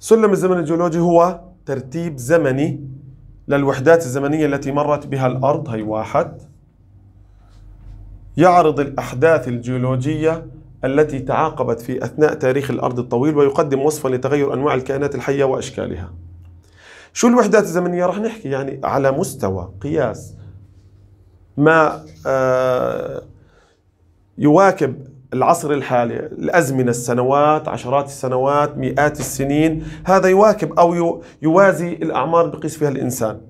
سلم الزمن الجيولوجي هو ترتيب زمني للوحدات الزمنية التي مرت بها الأرض هي واحد يعرض الأحداث الجيولوجية التي تعاقبت في أثناء تاريخ الأرض الطويل ويقدم وصفا لتغير أنواع الكائنات الحية وأشكالها شو الوحدات الزمنية رح نحكي يعني على مستوى قياس ما آه، يواكب العصر الحالي الأزمنة السنوات عشرات السنوات مئات السنين هذا يواكب أو يوازي الأعمار اللي بقيس فيها الإنسان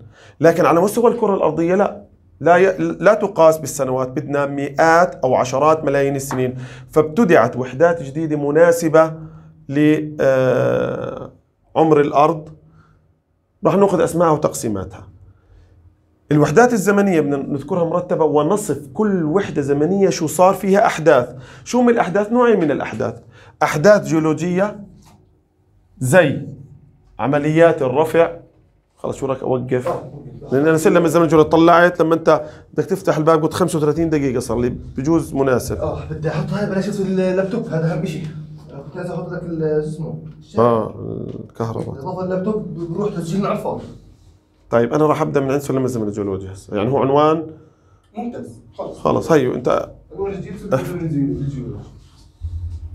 لكن على مستوى الكرة الأرضية لا لا ي... لا تقاس بالسنوات بدنا مئات أو عشرات ملايين السنين فابتدعت وحدات جديدة مناسبة لعمر آه، الأرض راح ناخذ أسمائها وتقسيماتها الوحدات الزمنية بدنا نذكرها مرتبة ونصف كل وحدة زمنية شو صار فيها أحداث شو من الأحداث نوعين من الأحداث أحداث جيولوجية زي عمليات الرفع خلص شو رايك اوقف لان انا سلم الزمن الجولي طلعت لما انت بدك تفتح الباب قلت 35 دقيقه صار لي بجوز مناسب اه بدي احط هاي بلاش أسوي اللابتوب هذا اهم شيء آه، كنت عايز احط لك اسمه اه الكهرباء اللابتوب بروح تسجيل على الفاضي طيب انا راح ابدا من عند سلم الزمن الوجه يعني هو عنوان ممتاز خلص خلص هيو انت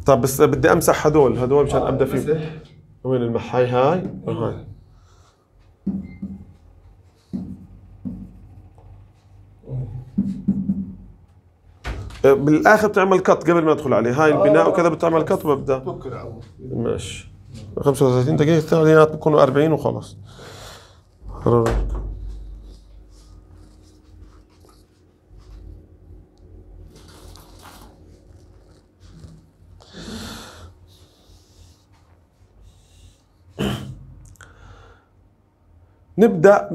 طب بس بدي امسح هدول هدول مشان آه، ابدا في وين المح هاي هاي آه. آه، بالاخر بتعمل كت قبل ما ادخل عليه هاي البناء وكذا بتعمل كت وببدا ماشي 35 دقيقة الثانيات بيكونوا 40 وخلص حرارتك نبدأ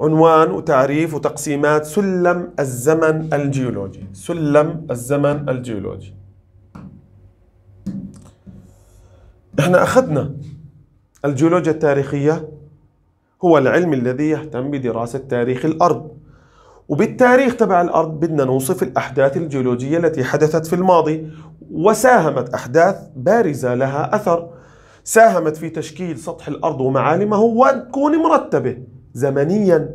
بعنوان وتعريف وتقسيمات سلم الزمن الجيولوجي سلم الزمن الجيولوجي احنا أخذنا الجيولوجيا التاريخية هو العلم الذي يهتم بدراسة تاريخ الأرض وبالتاريخ تبع الأرض بدنا نوصف الأحداث الجيولوجية التي حدثت في الماضي وساهمت أحداث بارزة لها أثر ساهمت في تشكيل سطح الأرض ومعالمه وتكون مرتبة زمنيا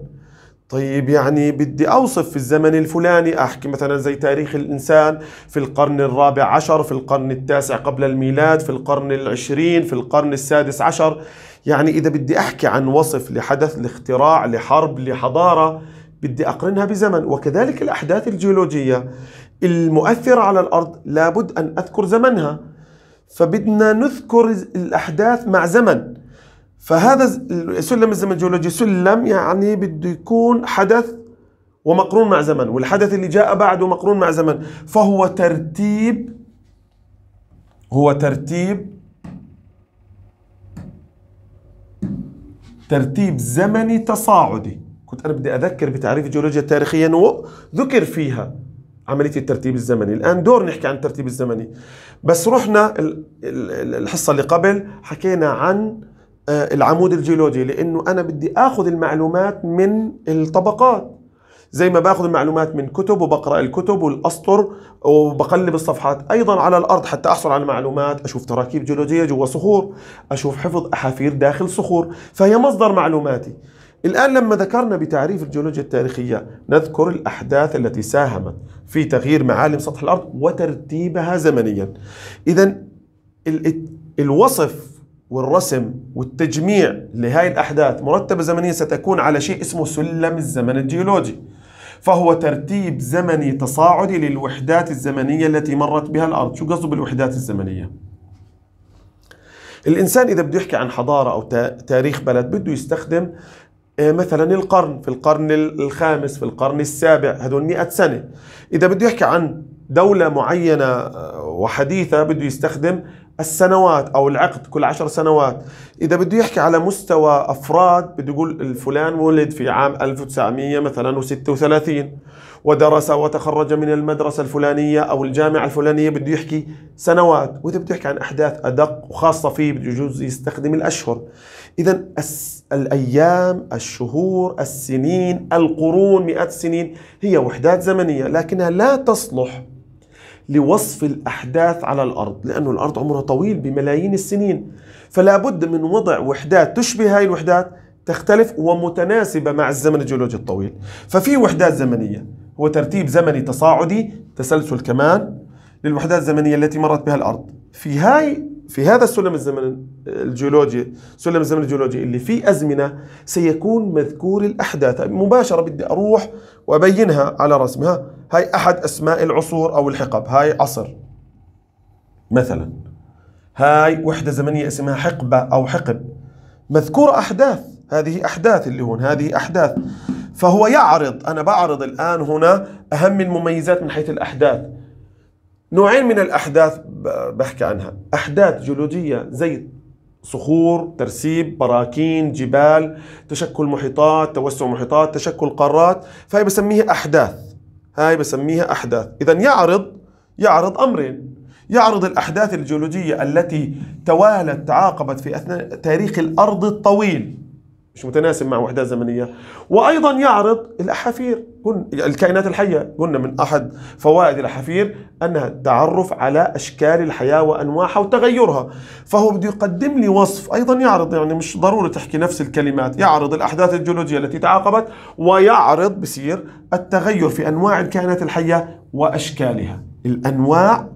طيب يعني بدي أوصف في الزمن الفلاني أحكي مثلا زي تاريخ الإنسان في القرن الرابع عشر في القرن التاسع قبل الميلاد في القرن العشرين في القرن السادس عشر يعني إذا بدي أحكي عن وصف لحدث لاختراع لحرب لحضارة بدي أقرنها بزمن وكذلك الأحداث الجيولوجية المؤثرة على الأرض لابد أن أذكر زمنها فبدنا نذكر الأحداث مع زمن فهذا سلم الزمن الجيولوجي سلم يعني بده يكون حدث ومقرون مع زمن والحدث اللي جاء بعده مقرون مع زمن فهو ترتيب هو ترتيب ترتيب زمني تصاعدي كنت أنا بدي أذكر بتعريف الجيولوجيا التاريخية ذكر فيها عملية الترتيب الزمني الآن دور نحكي عن الترتيب الزمني بس رحنا الحصة اللي قبل حكينا عن آه، العمود الجيولوجي لأنه أنا بدي أخذ المعلومات من الطبقات زي ما باخذ المعلومات من كتب وبقرا الكتب والاسطر وبقلب الصفحات ايضا على الارض حتى احصل على معلومات اشوف تراكيب جيولوجيه جوا صخور اشوف حفظ احافير داخل صخور فهي مصدر معلوماتي الان لما ذكرنا بتعريف الجيولوجيا التاريخيه نذكر الاحداث التي ساهمت في تغيير معالم سطح الارض وترتيبها زمنيا اذا الوصف والرسم والتجميع لهذه الأحداث مرتبة زمنية ستكون على شيء اسمه سلم الزمن الجيولوجي فهو ترتيب زمني تصاعدي للوحدات الزمنية التي مرت بها الأرض شو قصده بالوحدات الزمنية؟ الإنسان إذا بده يحكي عن حضارة أو تاريخ بلد بده يستخدم آه، مثلا القرن في القرن الخامس في القرن السابع هذول مئة سنة إذا بده يحكي عن دولة معينة آه، وحديثة بده يستخدم السنوات او العقد كل عشر سنوات اذا بده يحكي على مستوى افراد بده يقول الفلان ولد في عام 1900 مثلا و36 ودرس وتخرج من المدرسه الفلانيه او الجامعه الفلانيه بده يحكي سنوات واذا بده يحكي عن احداث ادق وخاصه فيه بده يجوز يستخدم الاشهر اذا الايام الشهور السنين القرون مئات السنين هي وحدات زمنيه لكنها لا تصلح لوصف الأحداث على الأرض لأنه الأرض عمرها طويل بملايين السنين فلا بد من وضع وحدات تشبه هذه الوحدات تختلف ومتناسبة مع الزمن الجيولوجي الطويل ففي وحدات زمنية هو ترتيب زمني تصاعدي تسلسل كمان للوحدات الزمنية التي مرت بها الأرض في هاي في هذا السلم الزمن الجيولوجي سلم الزمن الجيولوجي اللي فيه أزمنة سيكون مذكور الأحداث مباشرة بدي أروح وأبينها على رسمها هاي أحد أسماء العصور أو الحقب هاي عصر مثلا هاي وحدة زمنية اسمها حقبة أو حقب مذكورة أحداث هذه أحداث اللي هون هذه أحداث فهو يعرض أنا بعرض الآن هنا أهم المميزات من حيث الأحداث نوعين من الأحداث بحكي عنها أحداث جيولوجية زي صخور ترسيب براكين جبال تشكل محيطات توسع محيطات تشكل قارات فهي بسميها أحداث هاي بسميها أحداث إذا يعرض يعرض أمرين يعرض الأحداث الجيولوجية التي توالت تعاقبت في أثناء تاريخ الأرض الطويل مش متناسب مع وحدات زمنية وأيضا يعرض الأحافير الكائنات الحية قلنا من أحد فوائد الأحافير أنها تعرف على أشكال الحياة وأنواعها وتغيرها فهو بده يقدم لي وصف أيضا يعرض يعني مش ضروري تحكي نفس الكلمات يعرض الأحداث الجيولوجية التي تعاقبت ويعرض بصير التغير في أنواع الكائنات الحية وأشكالها الأنواع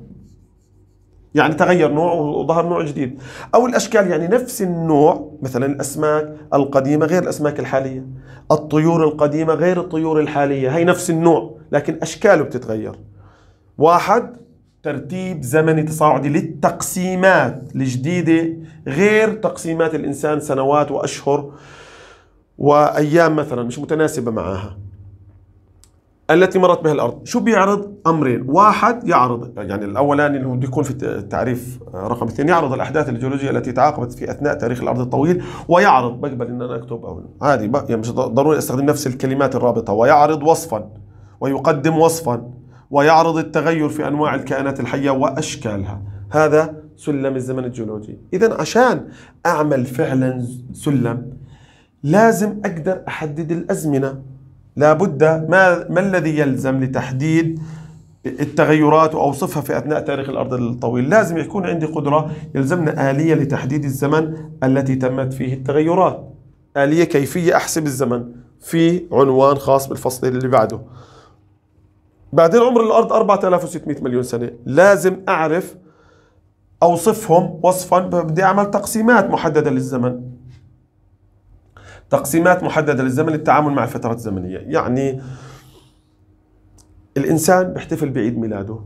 يعني تغير نوع وظهر نوع جديد او الاشكال يعني نفس النوع مثلا الاسماك القديمه غير الاسماك الحاليه الطيور القديمه غير الطيور الحاليه هي نفس النوع لكن اشكاله بتتغير واحد ترتيب زمني تصاعدي للتقسيمات الجديده غير تقسيمات الانسان سنوات واشهر وايام مثلا مش متناسبه معها التي مرت بها الارض شو بيعرض امرين واحد يعرض يعني الاولاني اللي بده يكون في التعريف آه، رقم اثنين يعرض الاحداث الجيولوجيه التي تعاقبت في اثناء تاريخ الارض الطويل ويعرض بقبل ان انا اكتب او عادي يعني مش ضروري استخدم نفس الكلمات الرابطه ويعرض وصفا ويقدم وصفا ويعرض التغير في انواع الكائنات الحيه واشكالها هذا سلم الزمن الجيولوجي اذا عشان اعمل فعلا سلم لازم اقدر احدد الازمنه لابد ما, ما الذي يلزم لتحديد التغيرات واوصفها في اثناء تاريخ الارض الطويل لازم يكون عندي قدره يلزمنا اليه لتحديد الزمن التي تمت فيه التغيرات اليه كيفيه احسب الزمن في عنوان خاص بالفصل اللي بعده بعدين عمر الارض 4600 مليون سنه لازم اعرف اوصفهم وصفا بدي اعمل تقسيمات محدده للزمن تقسيمات محددة للزمن للتعامل مع الفترات الزمنيه، يعني الإنسان بيحتفل بعيد ميلاده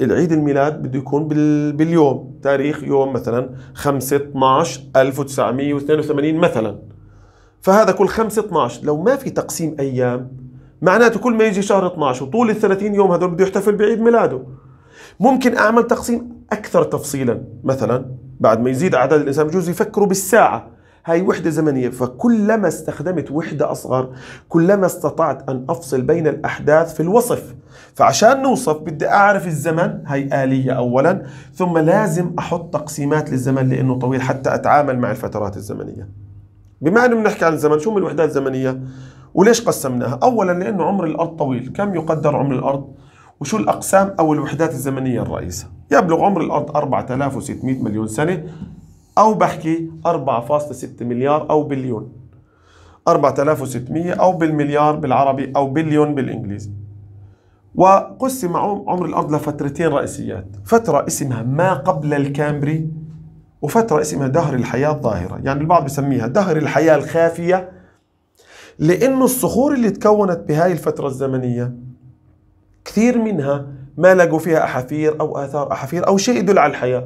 العيد الميلاد بده يكون باليوم تاريخ يوم مثلا 5 12 1982 مثلا فهذا كل 5 12 لو ما في تقسيم ايام معناته كل ما يجي شهر 12 وطول ال 30 يوم هذول بده يحتفل بعيد ميلاده ممكن اعمل تقسيم اكثر تفصيلا مثلا بعد ما يزيد اعداد الانسان بجوز يفكروا بالساعه هاي وحدة زمنية فكلما استخدمت وحدة أصغر كلما استطعت أن أفصل بين الأحداث في الوصف فعشان نوصف بدي أعرف الزمن هاي آلية أولا ثم لازم أحط تقسيمات للزمن لأنه طويل حتى أتعامل مع الفترات الزمنية بما أنه بنحكي عن الزمن شو من الوحدات الزمنية وليش قسمناها أولا لأنه عمر الأرض طويل كم يقدر عمر الأرض وشو الأقسام أو الوحدات الزمنية الرئيسة يبلغ عمر الأرض 4600 مليون سنة أو بحكي 4.6 مليار أو بليون 4600 أو بالمليار بالعربي أو بليون بالإنجليزي وقسم عمر الأرض لفترتين رئيسيات فترة اسمها ما قبل الكامبري وفترة اسمها دهر الحياة الظاهرة يعني البعض بسميها دهر الحياة الخافية لأنه الصخور اللي تكونت بهاي الفترة الزمنية كثير منها ما لقوا فيها أحافير أو آثار أحافير أو شيء يدل على الحياة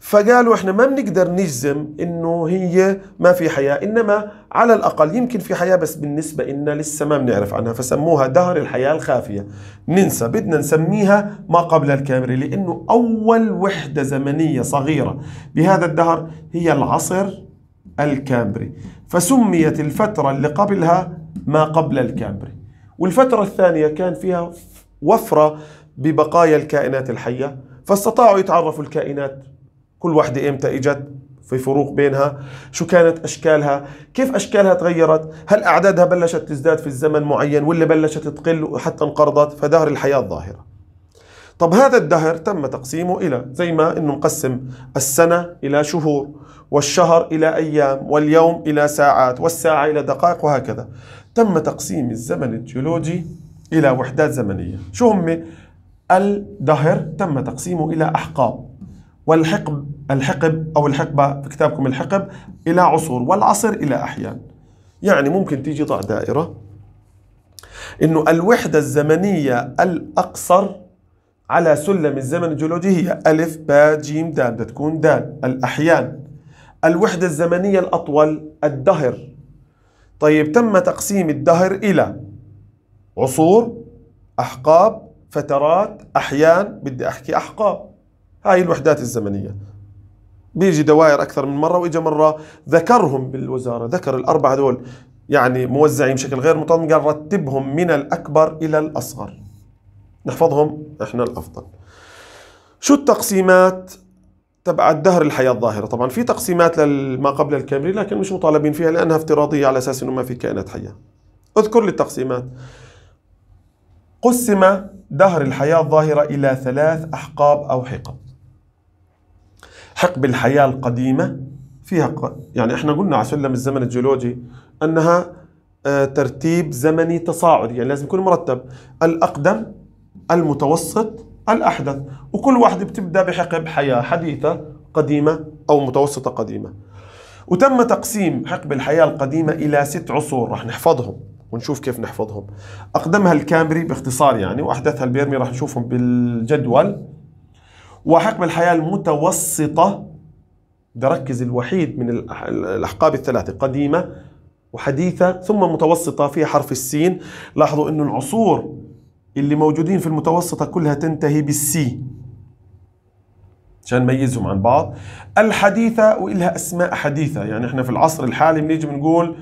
فقالوا احنا ما بنقدر نجزم انه هي ما في حياه انما على الاقل يمكن في حياه بس بالنسبه لنا لسه ما بنعرف عنها فسموها دهر الحياه الخافيه ننسى بدنا نسميها ما قبل الكامري لانه اول وحده زمنيه صغيره بهذا الدهر هي العصر الكامبري فسميت الفتره اللي قبلها ما قبل الكامبري والفتره الثانيه كان فيها وفره ببقايا الكائنات الحية فاستطاعوا يتعرفوا الكائنات كل واحدة إمتى إجت في فروق بينها شو كانت أشكالها كيف أشكالها تغيرت هل أعدادها بلشت تزداد في الزمن معين ولا بلشت تقل وحتى انقرضت فدهر الحياة الظاهرة طب هذا الدهر تم تقسيمه إلى زي ما أنه مقسم السنة إلى شهور والشهر إلى أيام واليوم إلى ساعات والساعة إلى دقائق وهكذا تم تقسيم الزمن الجيولوجي إلى وحدات زمنية شو هم الدهر تم تقسيمه إلى أحقاب والحقب الحقب أو الحقبة في كتابكم الحقب إلى عصور والعصر إلى أحيان يعني ممكن تيجي ضع دائرة إنه الوحدة الزمنية الأقصر على سلم الزمن الجيولوجي هي ألف ب جيم دال بدها تكون دال الأحيان الوحدة الزمنية الأطول الدهر طيب تم تقسيم الدهر إلى عصور أحقاب فترات أحيان بدي أحكي أحقاب هاي الوحدات الزمنية بيجي دوائر أكثر من مرة وإجا مرة ذكرهم بالوزارة ذكر الأربعة دول يعني موزعين بشكل غير منتظم قال رتبهم من الأكبر إلى الأصغر نحفظهم إحنا الأفضل شو التقسيمات تبع الدهر الحياة الظاهرة طبعا في تقسيمات لما قبل الكامري لكن مش مطالبين فيها لأنها افتراضية على أساس أنه ما في كائنات حية اذكر لي التقسيمات قسم دهر الحياة الظاهرة إلى ثلاث أحقاب أو حقب حقب الحياة القديمة فيها يعني احنا قلنا على سلم الزمن الجيولوجي أنها آه، ترتيب زمني تصاعدي يعني لازم يكون مرتب الأقدم المتوسط الأحدث وكل واحدة بتبدأ بحقب حياة حديثة قديمة أو متوسطة قديمة وتم تقسيم حقب الحياة القديمة إلى ست عصور رح نحفظهم ونشوف كيف نحفظهم اقدمها الكامري باختصار يعني واحدثها البيرمي راح نشوفهم بالجدول وحقب الحياه المتوسطه دركز الوحيد من الاحقاب الثلاثه قديمه وحديثه ثم متوسطه فيها حرف السين لاحظوا انه العصور اللي موجودين في المتوسطه كلها تنتهي بالسي عشان نميزهم عن بعض الحديثه والها اسماء حديثه يعني احنا في العصر الحالي بنيجي بنقول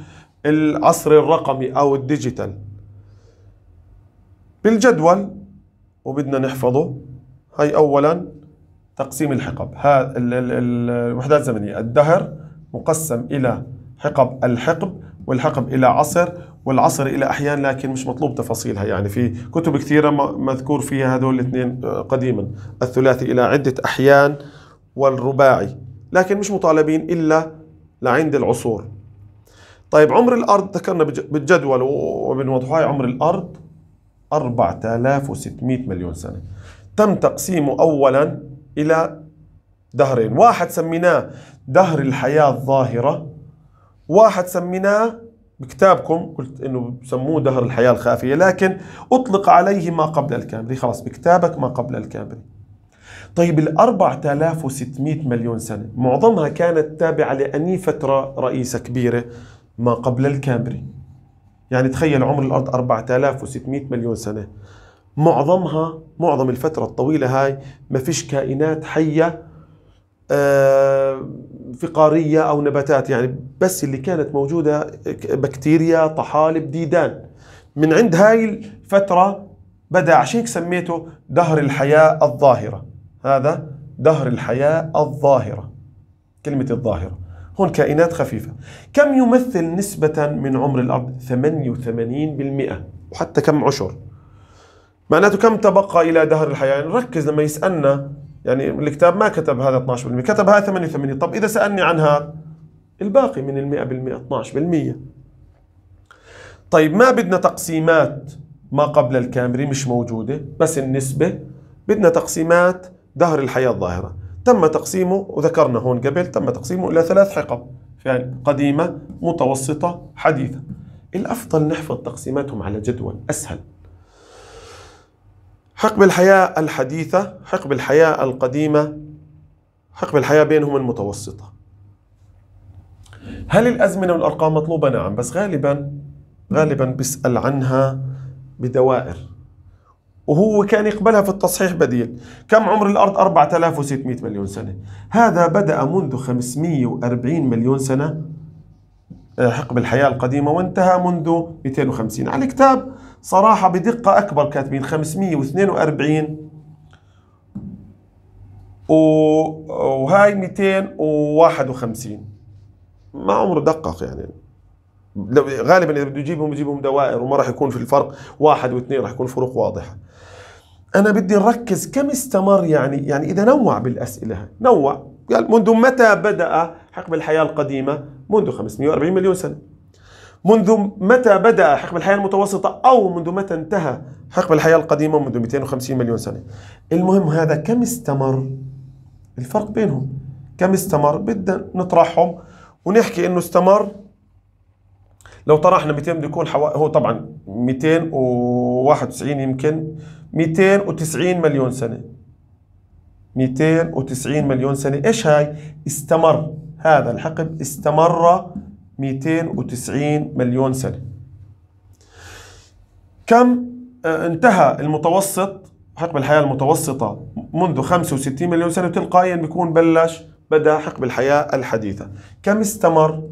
العصر الرقمي أو الديجيتال بالجدول وبدنا نحفظه هي أولا تقسيم الحقب ها الوحدات الزمنية الدهر مقسم إلى حقب الحقب والحقب إلى عصر والعصر إلى أحيان لكن مش مطلوب تفاصيلها يعني في كتب كثيرة مذكور فيها هذول الاثنين آه، قديما الثلاثي إلى عدة أحيان والرباعي لكن مش مطالبين إلا لعند العصور طيب عمر الأرض ذكرنا بالجدول وبنوضحه هاي عمر الأرض 4600 مليون سنة تم تقسيمه أولا إلى دهرين واحد سميناه دهر الحياة الظاهرة واحد سميناه بكتابكم قلت انه بسموه دهر الحياه الخافيه لكن اطلق عليه ما قبل الكامبري خلاص بكتابك ما قبل الكامبري طيب ال 4600 مليون سنه معظمها كانت تابعه لاني فتره رئيسه كبيره ما قبل الكامبري يعني تخيل عمر الأرض 4600 مليون سنة معظمها معظم الفترة الطويلة هاي ما فيش كائنات حية آه، فقارية أو نباتات يعني بس اللي كانت موجودة بكتيريا طحالب ديدان من عند هاي الفترة بدأ عشان هيك سميته دهر الحياة الظاهرة هذا دهر الحياة الظاهرة كلمة الظاهرة هون كائنات خفيفة كم يمثل نسبة من عمر الأرض 88% وحتى كم عشر معناته كم تبقى إلى دهر الحياة يعني ركز لما يسألنا يعني الكتاب ما كتب هذا 12% كتب هذا 88 طب إذا سألني عن هذا الباقي من المئة بالمئة 12% طيب ما بدنا تقسيمات ما قبل الكامري مش موجودة بس النسبة بدنا تقسيمات دهر الحياة الظاهرة تم تقسيمه وذكرنا هون قبل تم تقسيمه إلى ثلاث حقب يعني قديمة متوسطة حديثة الأفضل نحفظ تقسيماتهم على جدول أسهل حقب الحياة الحديثة حقب الحياة القديمة حقب الحياة بينهم المتوسطة هل الأزمنة والأرقام مطلوبة؟ نعم بس غالبا غالبا بيسأل عنها بدوائر وهو كان يقبلها في التصحيح بديل كم عمر الأرض 4600 مليون سنة هذا بدأ منذ 540 مليون سنة آه، حقب الحياة القديمة وانتهى منذ 250 على الكتاب صراحة بدقة أكبر كاتبين 542 وهاي 251 ما عمره دقق يعني غالبا اذا بده يجيبهم يجيبهم دوائر وما راح يكون في الفرق واحد واثنين راح يكون فروق واضحه. انا بدي نركز كم استمر يعني يعني اذا نوع بالاسئله نوع قال منذ متى بدا حقب الحياه القديمه؟ منذ 540 مليون سنه. منذ متى بدا حقب الحياه المتوسطه او منذ متى انتهى حقب الحياه القديمه منذ 250 مليون سنه. المهم هذا كم استمر؟ الفرق بينهم كم استمر؟ بدنا نطرحهم ونحكي انه استمر لو طرحنا 200 بده يكون حو... هو طبعا 291 يمكن 290 مليون سنه 290 مليون سنه ايش هاي استمر هذا الحقب استمر 290 مليون سنه كم آه، انتهى المتوسط حقب الحياه المتوسطه منذ 65 مليون سنه وتلقائيا بيكون بلش بدا حقب الحياه الحديثه كم استمر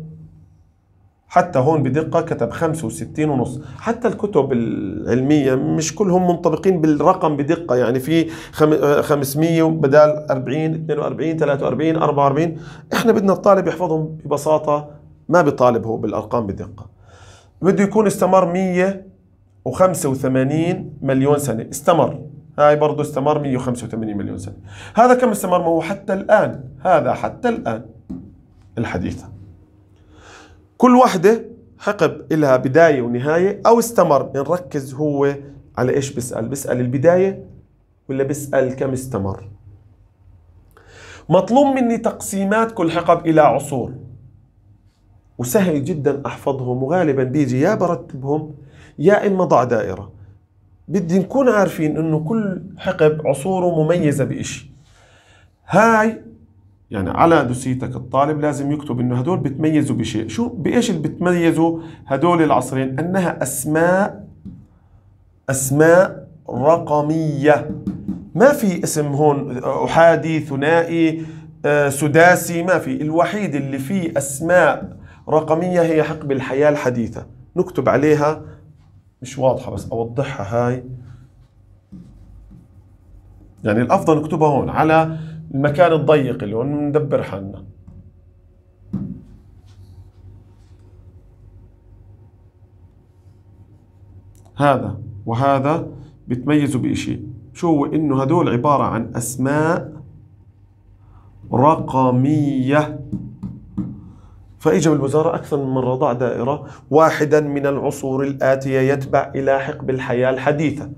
حتى هون بدقة كتب 65 ونص حتى الكتب العلمية مش كلهم منطبقين بالرقم بدقة يعني في 500 بدال 40 42 43 44 احنا بدنا الطالب يحفظهم ببساطة ما بيطالب هو بالأرقام بدقة بده يكون استمر 185 مليون سنة استمر هاي برضه استمر 185 مليون سنة هذا كم استمر ما هو حتى الآن هذا حتى الآن الحديثة كل وحده حقب إلها بداية ونهاية أو استمر نركز يعني هو على إيش بيسأل بيسأل البداية ولا بيسأل كم استمر مطلوب مني تقسيمات كل حقب إلى عصور وسهل جدا أحفظهم وغالبا بيجي يا برتبهم يا إما ضع دائرة بدي نكون عارفين إنه كل حقب عصوره مميزة بإشي هاي يعني على دوسيتك الطالب لازم يكتب انه هدول بتميزوا بشيء شو بايش اللي بتميزوا هدول العصرين انها اسماء اسماء رقميه ما في اسم هون احادي ثنائي آه، سداسي ما في الوحيد اللي فيه اسماء رقميه هي حقب الحياه الحديثه نكتب عليها مش واضحه بس اوضحها هاي يعني الافضل نكتبها هون على المكان الضيق اللي هو ندبر حالنا هذا وهذا بتميزوا بإشي شو هو إنه هدول عبارة عن أسماء رقمية فإجا بالوزارة أكثر من مرة ضع دائرة واحدا من العصور الآتية يتبع يلاحق بالحياة الحديثة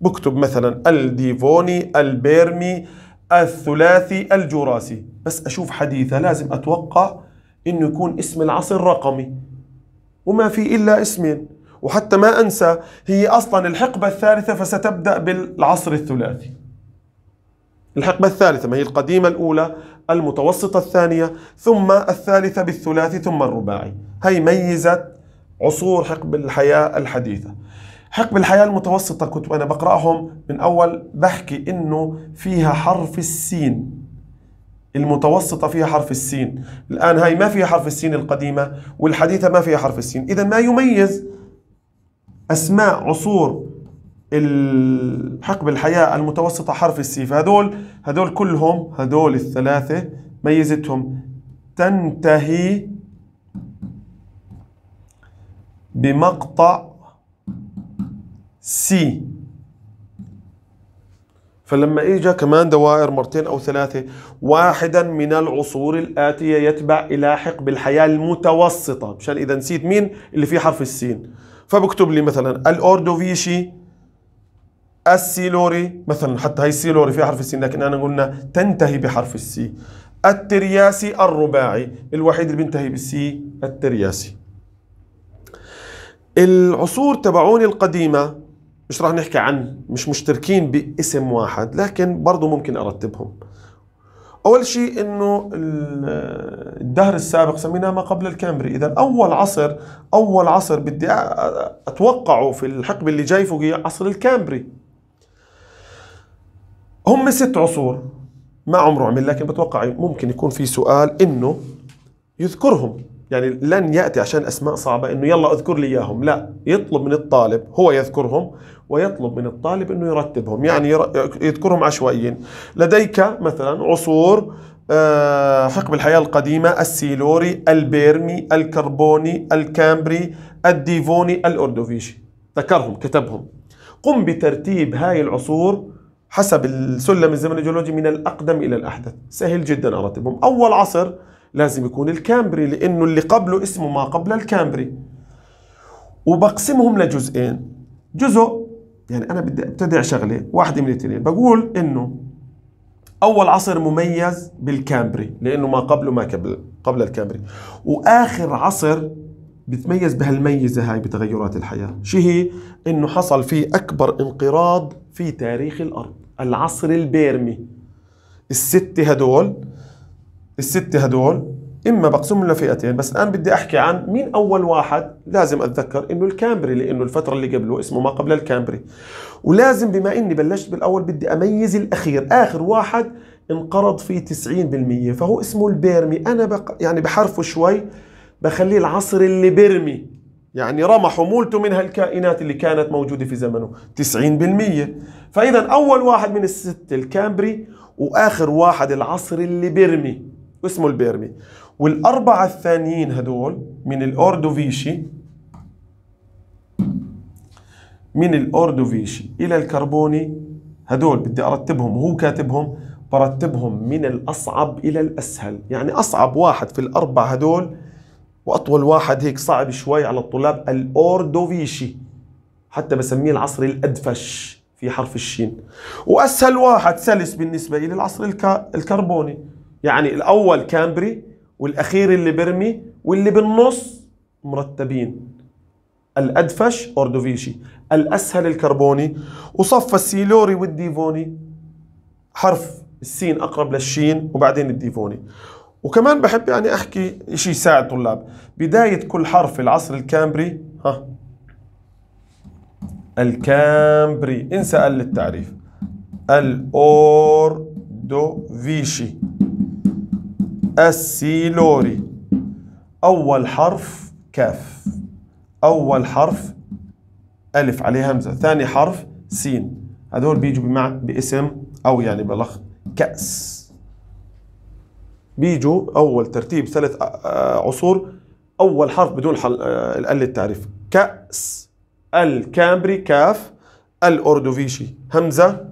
بكتب مثلا الديفوني البيرمي الثلاثي الجراسي بس أشوف حديثة لازم أتوقع إنه يكون اسم العصر رقمي وما في إلا اسمين وحتى ما أنسى هي أصلا الحقبة الثالثة فستبدأ بالعصر الثلاثي الحقبة الثالثة ما هي القديمة الأولى المتوسطة الثانية ثم الثالثة بالثلاثي ثم الرباعي هي ميزة عصور حقب الحياة الحديثة حقب الحياة المتوسطة كنت وأنا بقرأهم من أول بحكي إنه فيها حرف السين المتوسطة فيها حرف السين الآن هاي ما فيها حرف السين القديمة والحديثة ما فيها حرف السين إذا ما يميز أسماء عصور حقب الحياة المتوسطة حرف السين فهذول هذول كلهم هذول الثلاثة ميزتهم تنتهي بمقطع سي فلما اجى إيه كمان دوائر مرتين او ثلاثه واحدا من العصور الاتيه يتبع يلاحق بالحياه المتوسطه مشان اذا نسيت مين اللي فيه حرف السين فبكتب لي مثلا الاوردوفيشي السيلوري مثلا حتى هي السيلوري فيها حرف السين لكن انا قلنا تنتهي بحرف السي الترياسي الرباعي الوحيد اللي بينتهي بالسي الترياسي العصور تبعوني القديمه مش راح نحكي عن مش مشتركين باسم واحد لكن برضه ممكن ارتبهم اول شيء انه الدهر السابق سميناه ما قبل الكامبري اذا اول عصر اول عصر بدي اتوقعه في الحقبه اللي جاي فوقي عصر الكامبري هم ست عصور ما عمره عمل لكن بتوقع ممكن يكون في سؤال انه يذكرهم يعني لن ياتي عشان اسماء صعبه انه يلا اذكر لي اياهم لا يطلب من الطالب هو يذكرهم ويطلب من الطالب انه يرتبهم يعني يذكرهم عشوائيا لديك مثلا عصور آه، حقب الحياه القديمه السيلوري البيرمي الكربوني الكامبري الديفوني الاردوفيشي ذكرهم كتبهم قم بترتيب هاي العصور حسب السلم الزمني الجيولوجي من الاقدم الى الاحدث سهل جدا ارتبهم اول عصر لازم يكون الكامبري لأنه اللي قبله اسمه ما قبل الكامبري وبقسمهم لجزئين جزء يعني أنا بدي أبتدع شغلة واحدة من الاثنين بقول إنه أول عصر مميز بالكامبري لأنه ما قبله ما قبل قبل الكامبري وآخر عصر بتميز بهالميزة هاي بتغيرات الحياة شو هي؟ إنه حصل في أكبر انقراض في تاريخ الأرض العصر البيرمي الستة هدول الستة هدول اما بقسمهم لفئتين بس الان بدي احكي عن مين اول واحد لازم اتذكر انه الكامبري لانه الفتره اللي قبله اسمه ما قبل الكامبري ولازم بما اني بلشت بالاول بدي اميز الاخير اخر واحد انقرض فيه 90% فهو اسمه البيرمي انا بق... يعني بحرفه شوي بخليه العصر اللي بيرمي يعني رمى حمولته من هالكائنات اللي كانت موجودة في زمنه 90% فإذا أول واحد من الستة الكامبري وآخر واحد العصر اللي بيرمي واسمه البيرمي والأربعة الثانيين هدول من الأوردوفيشي من الأوردوفيشي إلى الكربوني هدول بدي أرتبهم وهو كاتبهم برتبهم من الأصعب إلى الأسهل يعني أصعب واحد في الأربعة هدول وأطول واحد هيك صعب شوي على الطلاب الأوردوفيشي حتى بسميه العصر الأدفش في حرف الشين وأسهل واحد سلس بالنسبة لي العصر الكربوني يعني الاول كامبري والاخير اللي برمي واللي بالنص مرتبين الادفش اوردوفيشي الاسهل الكربوني وصف السيلوري والديفوني حرف السين اقرب للشين وبعدين الديفوني وكمان بحب يعني احكي شيء يساعد طلاب بدايه كل حرف في العصر الكامبري ها الكامبري انسى قال التعريف الاوردوفيشي السيلوري أول حرف كاف أول حرف ألف عليه همزة ثاني حرف سين هذول بيجوا بمع باسم أو يعني بلخ كأس بيجوا أول ترتيب ثلاث عصور أول حرف بدون حل الأل التعريف كأس الكامبري كاف الأردوفيشي همزة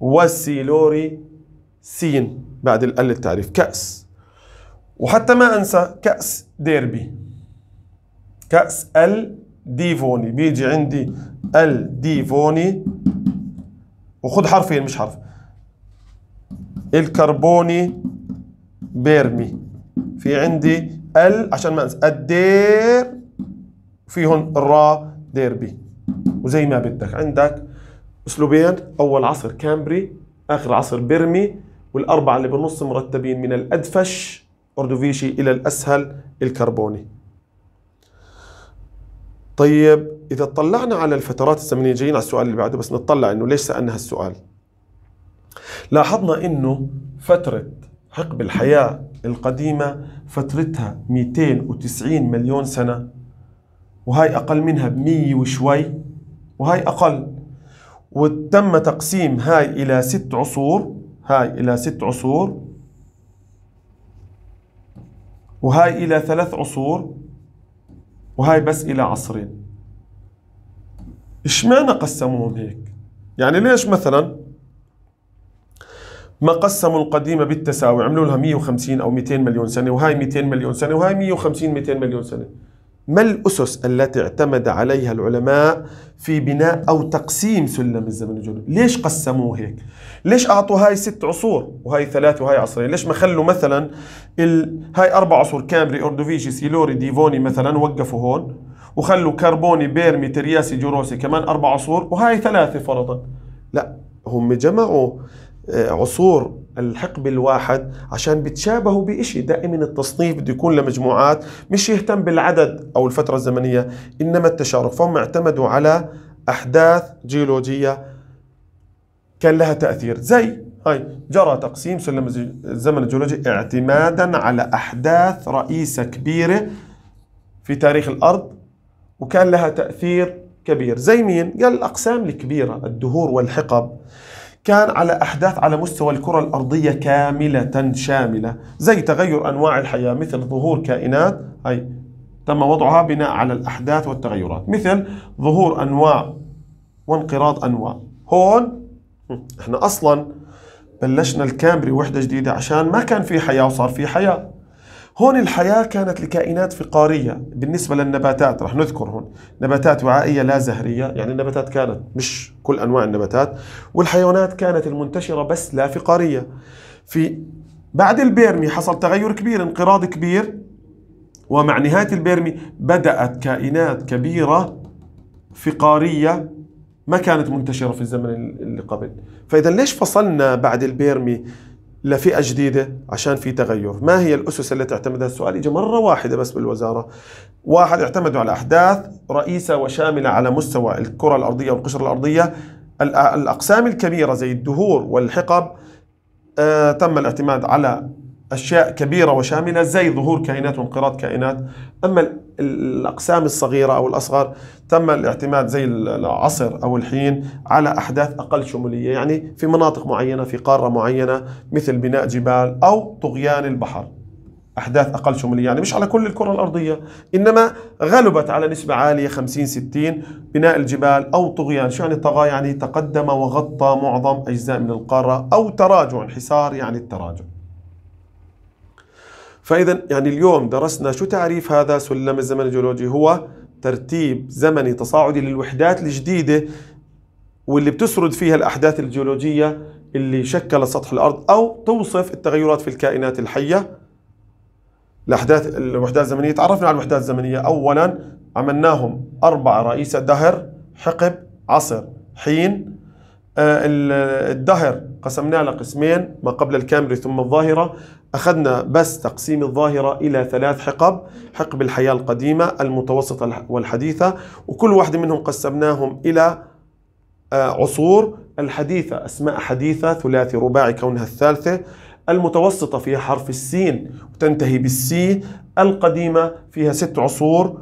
والسيلوري سين بعد الال التعريف كأس وحتى ما أنسى كأس ديربي كأس الديفوني بيجي عندي الديفوني وخذ حرفين مش حرف الكربوني بيرمي في عندي ال عشان ما انسى الدير فيهم الرا ديربي وزي ما بدك عندك اسلوبين اول عصر كامبري اخر عصر بيرمي والأربعة اللي بالنص مرتبين من الأدفش أردوفيشي إلى الأسهل الكربوني طيب إذا اطلعنا على الفترات الزمنية جايين على السؤال اللي بعده بس نطلع إنه ليش سألنا هالسؤال لاحظنا إنه فترة حقب الحياة القديمة فترتها 290 مليون سنة وهي أقل منها بمية وشوي وهي أقل وتم تقسيم هاي إلى ست عصور هاي إلى ست عصور وهاي إلى ثلاث عصور وهاي بس إلى عصرين إشمعنى قسموهم هيك؟ يعني ليش مثلا ما قسموا القديمة بالتساوي عملوا لها 150 أو 200 مليون سنة وهاي 200 مليون سنة وهاي 150 200 مليون سنة ما الأسس التي اعتمد عليها العلماء في بناء أو تقسيم سلم الزمن الجنوبي ليش قسموه هيك ليش أعطوا هاي ست عصور وهاي ثلاث وهاي عصرين ليش ما خلوا مثلا ال... هاي أربع عصور كامبري أردوفيجي سيلوري ديفوني مثلا وقفوا هون وخلوا كربوني بيرمي ترياسي جروسي كمان أربع عصور وهاي ثلاثة فرضا لا هم جمعوا آه، عصور الحقبة الواحد عشان بتشابهوا بإشي دائما التصنيف بده يكون لمجموعات مش يهتم بالعدد أو الفترة الزمنية إنما التشارك فهم اعتمدوا على أحداث جيولوجية كان لها تأثير زي هاي جرى تقسيم سلم الزمن الجيولوجي اعتمادا على أحداث رئيسة كبيرة في تاريخ الأرض وكان لها تأثير كبير زي مين؟ قال الأقسام الكبيرة الدهور والحقب كان على أحداث على مستوى الكرة الأرضية كاملة شاملة زي تغير أنواع الحياة مثل ظهور كائنات هي تم وضعها بناء على الأحداث والتغيرات مثل ظهور أنواع وانقراض أنواع هون احنا أصلا بلشنا الكامبري وحدة جديدة عشان ما كان في حياة وصار في حياة هون الحياة كانت لكائنات فقارية بالنسبة للنباتات رح نذكر هون نباتات وعائية لا زهرية يعني النباتات كانت مش كل أنواع النباتات والحيوانات كانت المنتشرة بس لا فقارية في بعد البيرمي حصل تغير كبير انقراض كبير ومع نهاية البيرمي بدأت كائنات كبيرة فقارية ما كانت منتشرة في الزمن اللي قبل فإذا ليش فصلنا بعد البيرمي لفئة جديدة عشان في تغير ما هي الأسس التي اعتمدها السؤال يجي مرة واحدة بس بالوزارة واحد اعتمدوا على أحداث رئيسة وشاملة على مستوى الكرة الأرضية والقشرة الأرضية الأقسام الكبيرة زي الدهور والحقب آه تم الاعتماد على أشياء كبيرة وشاملة زي ظهور كائنات وانقراض كائنات أما الأقسام الصغيرة أو الأصغر تم الاعتماد زي العصر أو الحين على أحداث أقل شمولية يعني في مناطق معينة في قارة معينة مثل بناء جبال أو طغيان البحر احداث اقل شموليه يعني مش على كل الكره الارضيه انما غلبت على نسبه عاليه 50 60 بناء الجبال او طغيان شو يعني طغى يعني تقدم وغطى معظم اجزاء من القاره او تراجع انحسار يعني التراجع فإذا يعني اليوم درسنا شو تعريف هذا سلم الزمن الجيولوجي هو ترتيب زمني تصاعدي للوحدات الجديدة واللي بتسرد فيها الأحداث الجيولوجية اللي شكلت سطح الأرض أو توصف التغيرات في الكائنات الحية الأحداث الوحدات الزمنية تعرفنا على الوحدات الزمنية أولا عملناهم أربعة رئيسة دهر حقب عصر حين آه، الدهر قسمناه لقسمين ما قبل الكامري ثم الظاهرة أخذنا بس تقسيم الظاهرة إلى ثلاث حقب حقب الحياة القديمة المتوسطة والحديثة وكل واحد منهم قسمناهم إلى آه، عصور الحديثة أسماء حديثة ثلاثي رباعي كونها الثالثة المتوسطة فيها حرف السين وتنتهي بالسي القديمة فيها ست عصور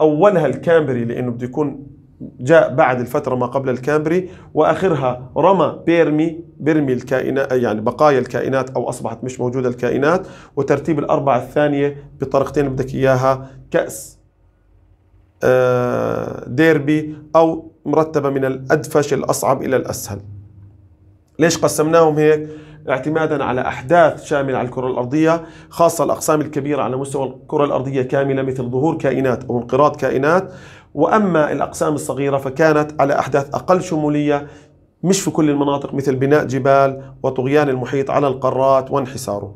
أولها الكامبري لأنه بده يكون جاء بعد الفترة ما قبل الكامبري وآخرها رمى بيرمي بيرمي الكائنات يعني بقايا الكائنات أو أصبحت مش موجودة الكائنات وترتيب الأربعة الثانية بطريقتين بدك إياها كأس آه، ديربي أو مرتبة من الأدفش الأصعب إلى الأسهل ليش قسمناهم هيك؟ اعتمادا على احداث شامله على الكره الارضيه خاصه الاقسام الكبيره على مستوى الكره الارضيه كامله مثل ظهور كائنات او انقراض كائنات وأما الأقسام الصغيرة فكانت على أحداث أقل شمولية مش في كل المناطق مثل بناء جبال وطغيان المحيط على القارات وانحساره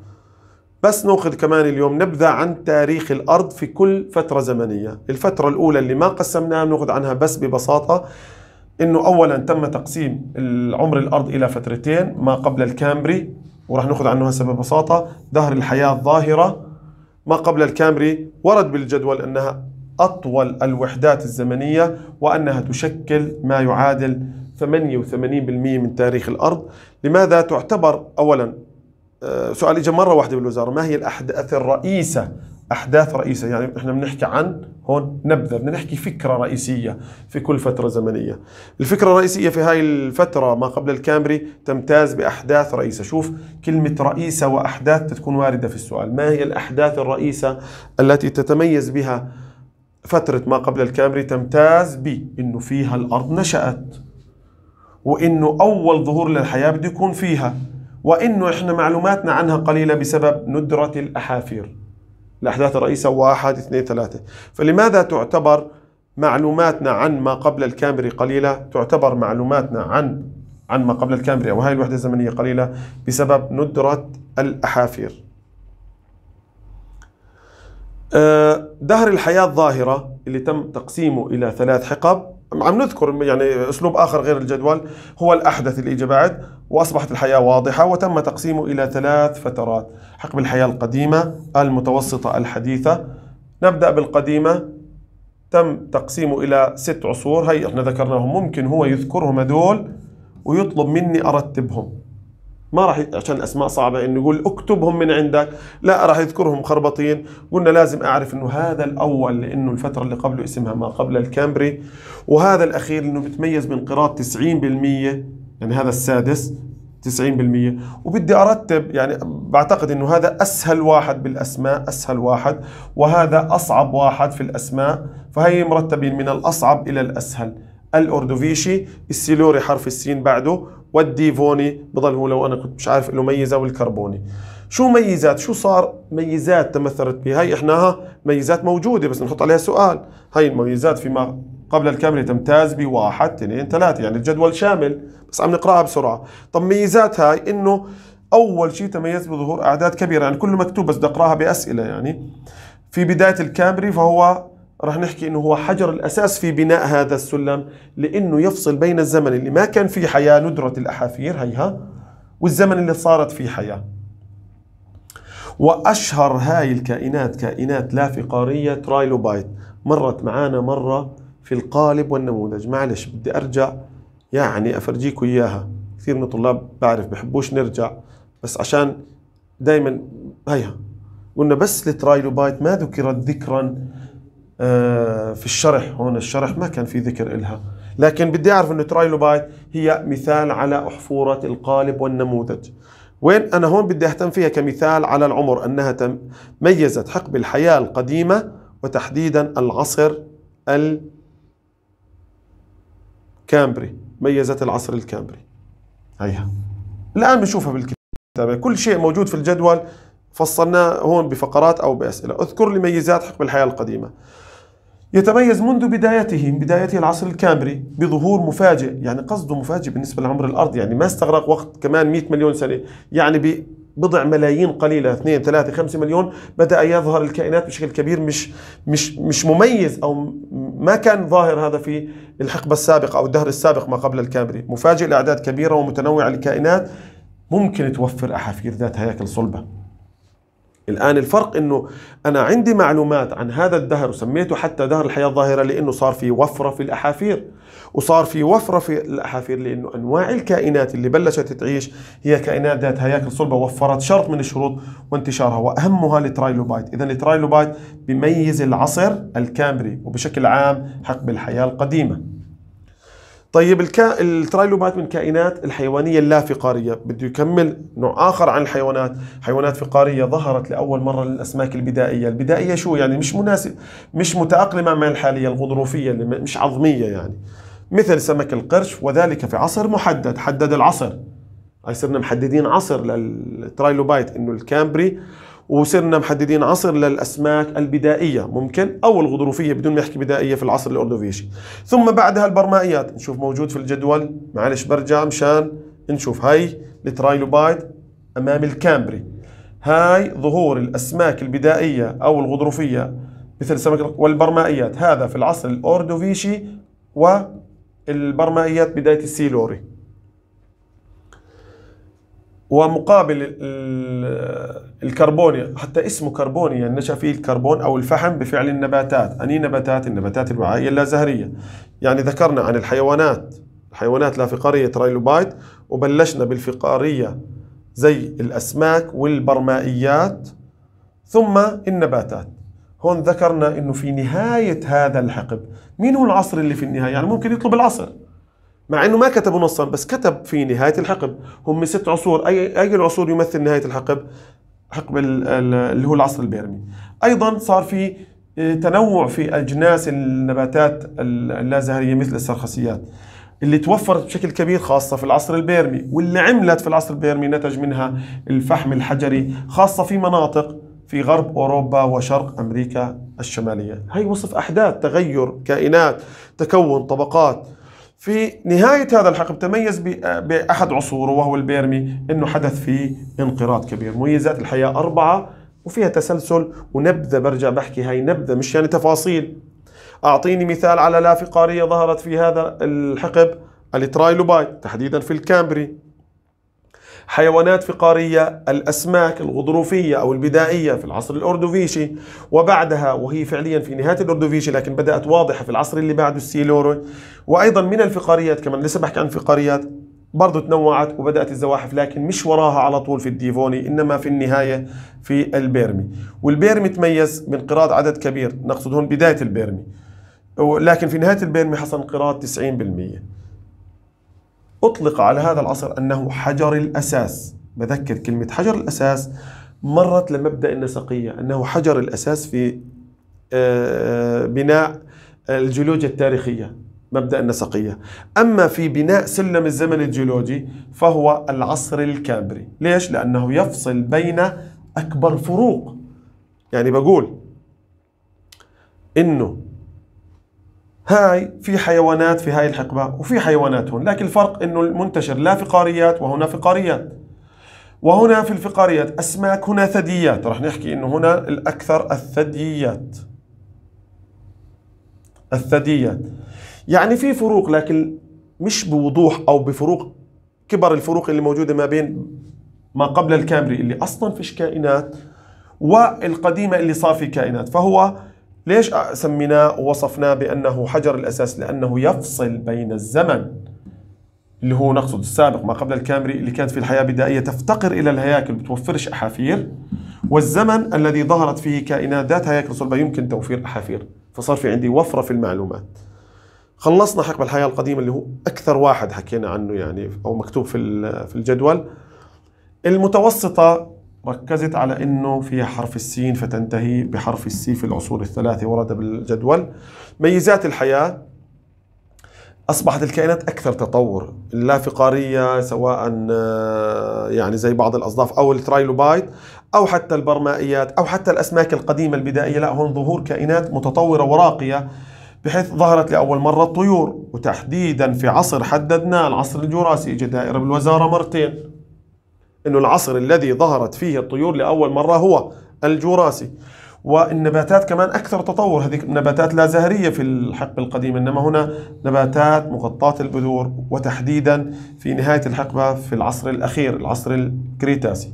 بس ناخذ كمان اليوم نبذة عن تاريخ الأرض في كل فترة زمنية الفترة الأولى اللي ما قسمناها ناخذ عنها بس ببساطة انه اولا تم تقسيم عمر الارض الى فترتين ما قبل الكامبري وراح ناخذ عنها هسه ببساطه دهر الحياه الظاهره ما قبل الكامبري ورد بالجدول انها أطول الوحدات الزمنية وأنها تشكل ما يعادل 88% من تاريخ الأرض لماذا تعتبر أولا آه، سؤال إجا مرة واحدة بالوزارة ما هي الأحداث الرئيسة أحداث رئيسة يعني إحنا بنحكي عن هون نبذة بدنا نحكي فكرة رئيسية في كل فترة زمنية الفكرة الرئيسية في هاي الفترة ما قبل الكامبري تمتاز بأحداث رئيسة شوف كلمة رئيسة وأحداث تكون واردة في السؤال ما هي الأحداث الرئيسة التي تتميز بها فترة ما قبل الكامري تمتاز بإنه فيها الأرض نشأت وإنه أول ظهور للحياة بده يكون فيها وإنه إحنا معلوماتنا عنها قليلة بسبب ندرة الأحافير الأحداث الرئيسة واحد اثنين ثلاثة فلماذا تعتبر معلوماتنا عن ما قبل الكامري قليلة تعتبر معلوماتنا عن عن ما قبل أو وهي الوحدة الزمنية قليلة بسبب ندرة الأحافير أه دهر الحياة الظاهرة اللي تم تقسيمه إلى ثلاث حقب عم نذكر يعني اسلوب اخر غير الجدول هو الاحدث اللي إجا بعد واصبحت الحياه واضحه وتم تقسيمه الى ثلاث فترات حقب الحياه القديمه المتوسطه الحديثه نبدا بالقديمه تم تقسيمه الى ست عصور هي احنا ذكرناهم ممكن هو يذكرهم هذول ويطلب مني ارتبهم ما راح ي... عشان الاسماء صعبه انه يقول اكتبهم من عندك لا راح يذكرهم خربطين قلنا لازم اعرف انه هذا الاول لانه الفتره اللي قبله اسمها ما قبل الكامبري وهذا الاخير انه بتميز من قراءه 90% يعني هذا السادس 90% وبدي ارتب يعني بعتقد انه هذا اسهل واحد بالاسماء اسهل واحد وهذا اصعب واحد في الاسماء فهي مرتبين من الاصعب الى الاسهل الأردوفيشي السيلوري حرف السين بعده والديفوني بضل هو لو أنا كنت مش عارف له ميزة والكربوني شو ميزات شو صار ميزات تمثلت بها هي إحناها ميزات موجودة بس نحط عليها سؤال هاي المميزات فيما قبل الكاملة تمتاز بواحد اثنين ثلاثة يعني الجدول شامل بس عم نقرأها بسرعة طب ميزات هاي إنه أول شيء تميز بظهور أعداد كبيرة يعني كله مكتوب بس بدي أقرأها بأسئلة يعني في بداية الكامري فهو راح نحكي انه هو حجر الاساس في بناء هذا السلم لانه يفصل بين الزمن اللي ما كان فيه حياه ندره الاحافير هيها والزمن اللي صارت فيه حياه واشهر هاي الكائنات كائنات لا فقاريه ترايلوبايت مرت معانا مره في القالب والنموذج معلش بدي ارجع يعني افرجيكم اياها كثير من الطلاب بعرف بحبوش نرجع بس عشان دائما هيها قلنا بس الترايلوبايت ما ذكرت ذكرا آه، في الشرح هون الشرح ما كان في ذكر إلها لكن بدي أعرف أنه ترايلوبايت هي مثال على أحفورة القالب والنموذج وين أنا هون بدي أهتم فيها كمثال على العمر أنها ميزت حقب الحياة القديمة وتحديدا العصر الكامبري ميزت العصر الكامبري هيها الآن بنشوفها بالكتابة كل شيء موجود في الجدول فصلناه هون بفقرات أو بأسئلة اذكر لي ميزات حقب الحياة القديمة يتميز منذ بدايته من بدايته العصر الكامبري بظهور مفاجئ يعني قصده مفاجئ بالنسبة لعمر الأرض يعني ما استغرق وقت كمان 100 مليون سنة يعني بضع ملايين قليلة 2 3 5 مليون بدأ يظهر الكائنات بشكل كبير مش مش مش مميز أو ما كان ظاهر هذا في الحقبة السابقة أو الدهر السابق ما قبل الكامبري مفاجئ لأعداد كبيرة ومتنوعة للكائنات ممكن توفر أحافير ذات هياكل صلبة الآن الفرق أنه أنا عندي معلومات عن هذا الدهر وسميته حتى دهر الحياة الظاهرة لأنه صار في وفرة في الأحافير وصار في وفرة في الأحافير لأنه أنواع الكائنات اللي بلشت تعيش هي كائنات ذات هياكل صلبة وفرت شرط من الشروط وانتشارها وأهمها الترايلوبايت إذا الترايلوبايت بميز العصر الكامبري وبشكل عام حقب الحياة القديمة طيب الكا... الترايلوبات من كائنات الحيوانية اللا فقارية بده يكمل نوع آخر عن الحيوانات حيوانات فقارية ظهرت لأول مرة للأسماك البدائية البدائية شو يعني مش مناسب مش متأقلمة مع الحالية الغضروفية اللي مش عظمية يعني مثل سمك القرش وذلك في عصر محدد حدد العصر صرنا محددين عصر للترايلوبايت انه الكامبري وصرنا محددين عصر للاسماك البدائيه ممكن او الغضروفيه بدون ما يحكي بدائيه في العصر الاردوفيشي ثم بعدها البرمائيات نشوف موجود في الجدول معلش برجع مشان نشوف هاي الترايلوبايت امام الكامبري هاي ظهور الاسماك البدائيه او الغضروفيه مثل السمك والبرمائيات هذا في العصر الاردوفيشي والبرمائيات بدايه السيلوري ومقابل الكربوني حتى اسمه كربوني يعني نشأ فيه الكربون أو الفحم بفعل النباتات أني نباتات النباتات الوعائية اللازهرية يعني ذكرنا عن الحيوانات الحيوانات لا فقارية ترايلوبايت وبلشنا بالفقارية زي الأسماك والبرمائيات ثم النباتات هون ذكرنا أنه في نهاية هذا الحقب مين هو العصر اللي في النهاية يعني ممكن يطلب العصر مع انه ما كتبوا نصا بس كتب في نهايه الحقب هم ست عصور اي اي العصور يمثل نهايه الحقب حقب اللي هو العصر البيرمي ايضا صار في آه، تنوع في اجناس النباتات اللازهريه مثل السرخسيات اللي توفرت بشكل كبير خاصة في العصر البيرمي واللي عملت في العصر البيرمي نتج منها الفحم الحجري خاصة في مناطق في غرب أوروبا وشرق أمريكا الشمالية هي وصف أحداث تغير كائنات تكون طبقات في نهاية هذا الحقل تميز بأحد عصوره وهو البيرمي أنه حدث فيه انقراض كبير مميزات الحياة أربعة وفيها تسلسل ونبذة برجع بحكي هاي نبذة مش يعني تفاصيل أعطيني مثال على لافقارية ظهرت في هذا الحقب الترايلوبايت تحديدا في الكامبري حيوانات فقارية الأسماك الغضروفية أو البدائية في العصر الأردوفيشي وبعدها وهي فعليا في نهاية الأردوفيشي لكن بدأت واضحة في العصر اللي بعده السيلوري وأيضا من الفقاريات كمان لسه بحكي عن فقاريات برضه تنوعت وبدأت الزواحف لكن مش وراها على طول في الديفوني إنما في النهاية في البيرمي والبيرمي تميز بانقراض عدد كبير نقصد هون بداية البيرمي لكن في نهاية البيرمي حصل انقراض 90% أطلق على هذا العصر أنه حجر الأساس بذكر كلمة حجر الأساس مرت لمبدأ النسقية أنه حجر الأساس في آه، بناء الجيولوجيا التاريخية مبدأ النسقية أما في بناء سلم الزمن الجيولوجي فهو العصر الكامبري ليش؟ لأنه يفصل بين أكبر فروق يعني بقول إنه هاي في حيوانات في هاي الحقبة وفي حيوانات هون لكن الفرق أنه المنتشر لا فقاريات وهنا فقاريات وهنا في الفقاريات أسماك هنا ثدييات رح نحكي أنه هنا الأكثر الثدييات الثدييات يعني في فروق لكن مش بوضوح أو بفروق كبر الفروق اللي موجودة ما بين ما قبل الكامري اللي أصلا فيش كائنات والقديمة اللي صار في كائنات فهو ليش سميناه ووصفناه بأنه حجر الأساس لأنه يفصل بين الزمن اللي هو نقصد السابق ما قبل الكامري اللي كانت في الحياة بدائية تفتقر إلى الهياكل بتوفرش أحافير والزمن الذي ظهرت فيه كائنات ذات هياكل صلبة يمكن توفير أحافير فصار في عندي وفرة في المعلومات خلصنا حقب الحياة القديمة اللي هو أكثر واحد حكينا عنه يعني أو مكتوب في في الجدول المتوسطة ركزت على انه فيها حرف السين فتنتهي بحرف السي في العصور الثلاثه ورد بالجدول ميزات الحياه اصبحت الكائنات اكثر تطور اللا فقاريه سواء آه، يعني زي بعض الاصداف او الترايلوبايت او حتى البرمائيات او حتى الاسماك القديمه البدائيه لا هون ظهور كائنات متطوره وراقيه بحيث ظهرت لاول مره الطيور وتحديدا في عصر حددناه العصر الجراسي جدائر دائره بالوزاره مرتين أنه العصر الذي ظهرت فيه الطيور لأول مرة هو الجوراسي والنباتات كمان أكثر تطور هذه النباتات لا زهرية في الحقبة القديمة إنما هنا نباتات مغطاة البذور وتحديدا في نهاية الحقبة في العصر الأخير العصر الكريتاسي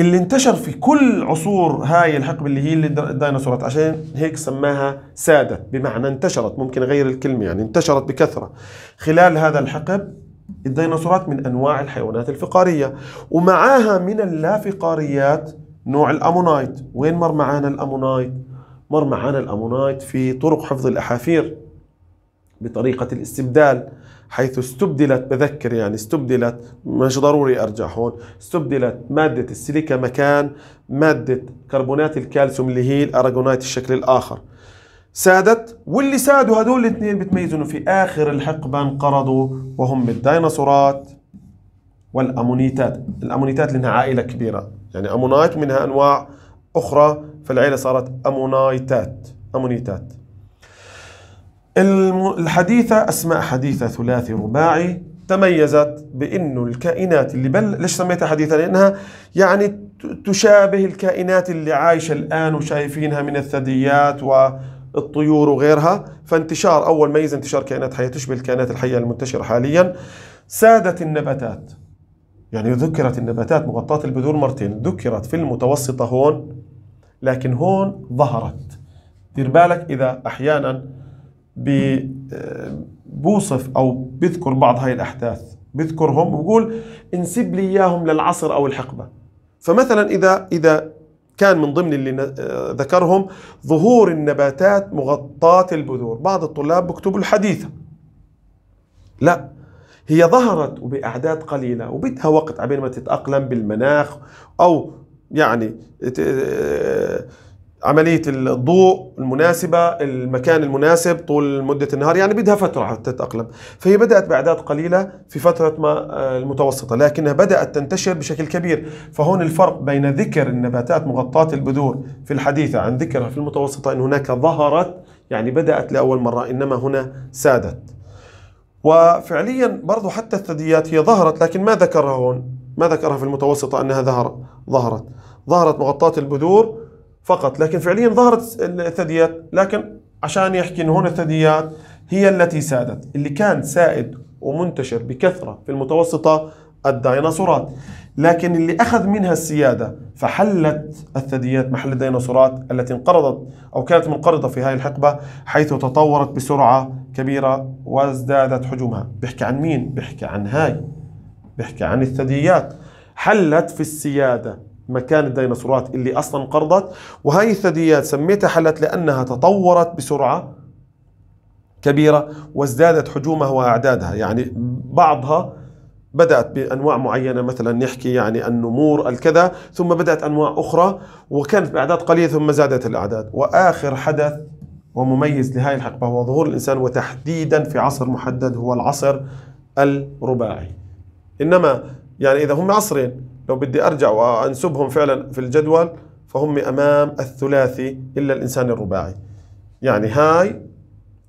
اللي انتشر في كل عصور هاي الحقبة اللي هي الديناصورات عشان هيك سماها سادة بمعنى انتشرت ممكن غير الكلمة يعني انتشرت بكثرة خلال هذا الحقب الديناصورات من أنواع الحيوانات الفقارية ومعاها من اللافقاريات نوع الأمونايت وين مر معانا الأمونايت؟ مر معانا الأمونايت في طرق حفظ الأحافير بطريقة الاستبدال حيث استبدلت بذكر يعني استبدلت مش ضروري أرجع هون استبدلت مادة السيليكا مكان مادة كربونات الكالسيوم اللي هي الأراجونايت الشكل الآخر سادت واللي سادوا هدول الاثنين بتميزوا انه في اخر الحقبه انقرضوا وهم الديناصورات والامونيتات، الامونيتات لانها عائله كبيره، يعني امونايت منها انواع اخرى فالعيله صارت امونايتات، امونيتات. الحديثه اسماء حديثه ثلاثي رباعي تميزت بانه الكائنات اللي بل ليش سميتها حديثه؟ لانها يعني تشابه الكائنات اللي عايشه الان وشايفينها من الثدييات و الطيور وغيرها فانتشار أول ميزة انتشار كائنات حية تشبه الكائنات الحية المنتشرة حاليا سادت النباتات يعني ذكرت النباتات مغطاة البذور مرتين ذكرت في المتوسطة هون لكن هون ظهرت دير بالك إذا أحيانا آه، بوصف أو بذكر بعض هاي الأحداث بذكرهم وبقول انسب لي إياهم للعصر أو الحقبة فمثلا إذا إذا كان من ضمن اللي آه، ذكرهم ظهور النباتات مغطاة البذور بعض الطلاب بكتبوا الحديثة لا هي ظهرت وبأعداد قليلة وبدها وقت عبين ما تتأقلم بالمناخ أو يعني آه، عمليه الضوء المناسبه المكان المناسب طول مده النهار يعني بدها فتره حتى تتاقلم فهي بدات باعداد قليله في فتره ما آه، المتوسطه لكنها بدات تنتشر بشكل كبير فهون الفرق بين ذكر النباتات مغطاه البذور في الحديثه عن ذكرها في المتوسطه ان هناك ظهرت يعني بدات لاول مره انما هنا سادت وفعليا برضو حتى الثدييات هي ظهرت لكن ما ذكرها هون ما ذكرها في المتوسطه انها ظهرت ظهرت ظهرت مغطاه البذور فقط لكن فعليا ظهرت الثدييات لكن عشان يحكي ان هون الثدييات هي التي سادت اللي كان سائد ومنتشر بكثره في المتوسطه الديناصورات لكن اللي اخذ منها السياده فحلت الثدييات محل الديناصورات التي انقرضت او كانت منقرضه في هذه الحقبه حيث تطورت بسرعه كبيره وازدادت حجمها بيحكي عن مين بيحكي عن هاي بيحكي عن الثدييات حلت في السياده مكان الديناصورات اللي اصلا انقرضت وهي الثدييات سميتها حلت لانها تطورت بسرعه كبيره وازدادت حجومها واعدادها يعني بعضها بدأت بأنواع معينة مثلا نحكي يعني النمور الكذا ثم بدأت أنواع أخرى وكانت بأعداد قليلة ثم زادت الأعداد وآخر حدث ومميز لهذه الحقبة هو ظهور الإنسان وتحديدا في عصر محدد هو العصر الرباعي إنما يعني إذا هم عصرين لو بدي أرجع وأنسبهم فعلا في الجدول فهم أمام الثلاثي إلا الإنسان الرباعي يعني هاي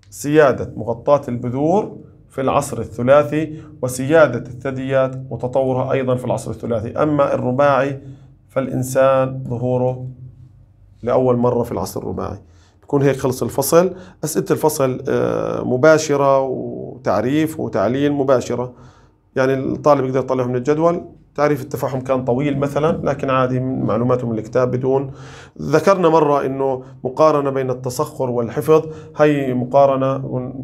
سيادة مغطاة البذور في العصر الثلاثي وسيادة الثدييات وتطورها أيضا في العصر الثلاثي أما الرباعي فالإنسان ظهوره لأول مرة في العصر الرباعي بكون هيك خلص الفصل أسئلة الفصل آه، مباشرة وتعريف وتعليل مباشرة يعني الطالب يقدر يطلعهم من الجدول تعريف التفاحم كان طويل مثلا لكن عادي من معلوماته من الكتاب بدون ذكرنا مرة أنه مقارنة بين التصخر والحفظ هي مقارنة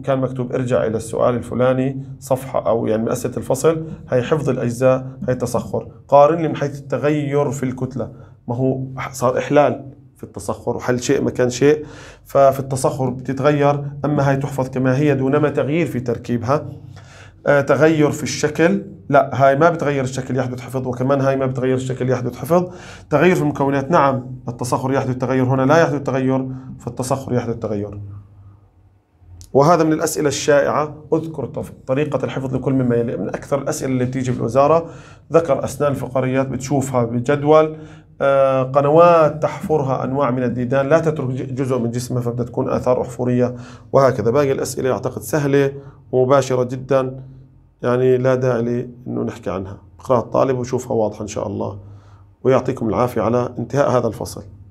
كان مكتوب ارجع إلى السؤال الفلاني صفحة أو يعني مأسة الفصل هي حفظ الأجزاء هي تصخر قارن لي من حيث التغير في الكتلة ما هو صار إحلال في التصخر وحل شيء مكان شيء ففي التصخر بتتغير أما هي تحفظ كما هي دونما تغيير في تركيبها آه، تغير في الشكل لا هاي ما بتغير الشكل يحدث حفظ وكمان هاي ما بتغير الشكل يحدث حفظ تغير في المكونات نعم التصخر يحدث تغير هنا لا يحدث تغير فالتصخر يحدث تغير وهذا من الأسئلة الشائعة أذكر طريقة الحفظ لكل مما يلي من أكثر الأسئلة اللي بتيجي بالوزارة ذكر أسنان الفقريات بتشوفها بجدول آه، قنوات تحفرها أنواع من الديدان لا تترك جزء من جسمها فبدها تكون آثار أحفورية وهكذا باقي الأسئلة أعتقد سهلة ومباشرة جدا يعني لا داعي لأنه نحكي عنها اقرأ الطالب وشوفها واضحة إن شاء الله ويعطيكم العافية على انتهاء هذا الفصل